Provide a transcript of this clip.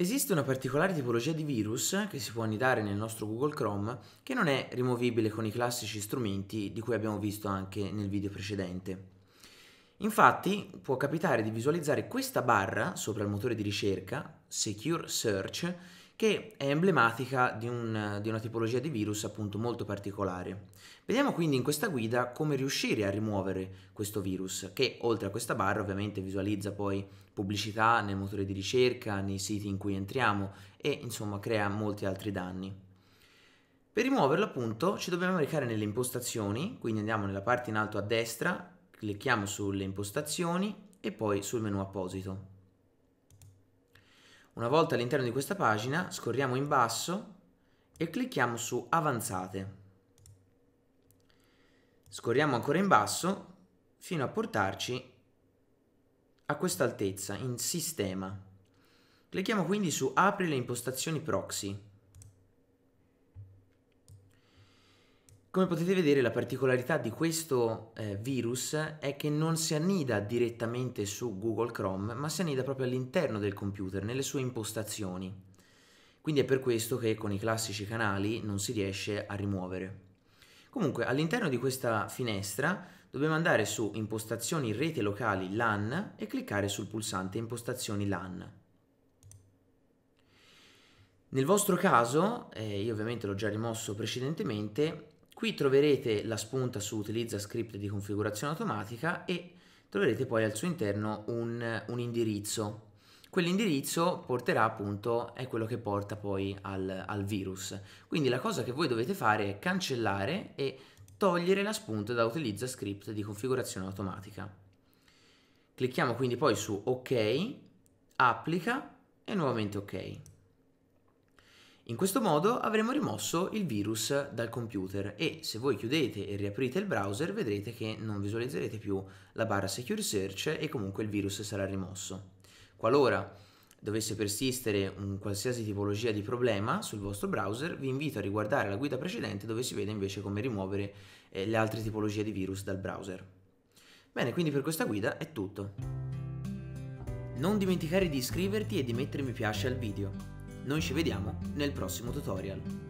Esiste una particolare tipologia di virus che si può annidare nel nostro Google Chrome che non è rimovibile con i classici strumenti di cui abbiamo visto anche nel video precedente. Infatti può capitare di visualizzare questa barra sopra il motore di ricerca, Secure Search, che è emblematica di, un, di, una tipologia di virus appunto molto particolare. Vediamo quindi in questa guida come riuscire a rimuovere questo virus, che oltre a questa barra ovviamente visualizza poi pubblicità nel motore di ricerca, nei siti in cui entriamo e insomma crea molti altri danni. Per rimuoverlo appunto ci dobbiamo recare nelle impostazioni, quindi andiamo nella parte in alto a destra, clicchiamo sulle impostazioni e poi sul menu apposito. Una volta all'interno di questa pagina scorriamo in basso e clicchiamo su avanzate. Scorriamo ancora in basso fino a portarci a questa altezza in sistema. Clicchiamo quindi su apri le impostazioni proxy Come potete vedere la particolarità di questo eh, virus è che non si annida direttamente su Google Chrome, ma si annida proprio all'interno del computer, nelle sue impostazioni. Quindi è per questo che con i classici canali non si riesce a rimuovere. Comunque all'interno di questa finestra dobbiamo andare su impostazioni rete locali LAN e cliccare sul pulsante impostazioni LAN. Nel vostro caso, eh, io ovviamente l'ho già rimosso precedentemente, Qui troverete la spunta su utilizza script di configurazione automatica e troverete poi al suo interno un, un indirizzo. Quell'indirizzo porterà appunto, è quello che porta poi al, al virus. Quindi la cosa che voi dovete fare è cancellare e togliere la spunta da utilizza script di configurazione automatica. Clicchiamo quindi poi su ok, applica e nuovamente ok. In questo modo avremo rimosso il virus dal computer e se voi chiudete e riaprite il browser vedrete che non visualizzerete più la barra Secure Search e comunque il virus sarà rimosso. Qualora dovesse persistere un qualsiasi tipologia di problema sul vostro browser, vi invito a riguardare la guida precedente dove si vede invece come rimuovere eh, le altre tipologie di virus dal browser. Bene, quindi per questa guida è tutto. Non dimenticare di iscriverti e di mettere mi piace al video. Noi ci vediamo nel prossimo tutorial.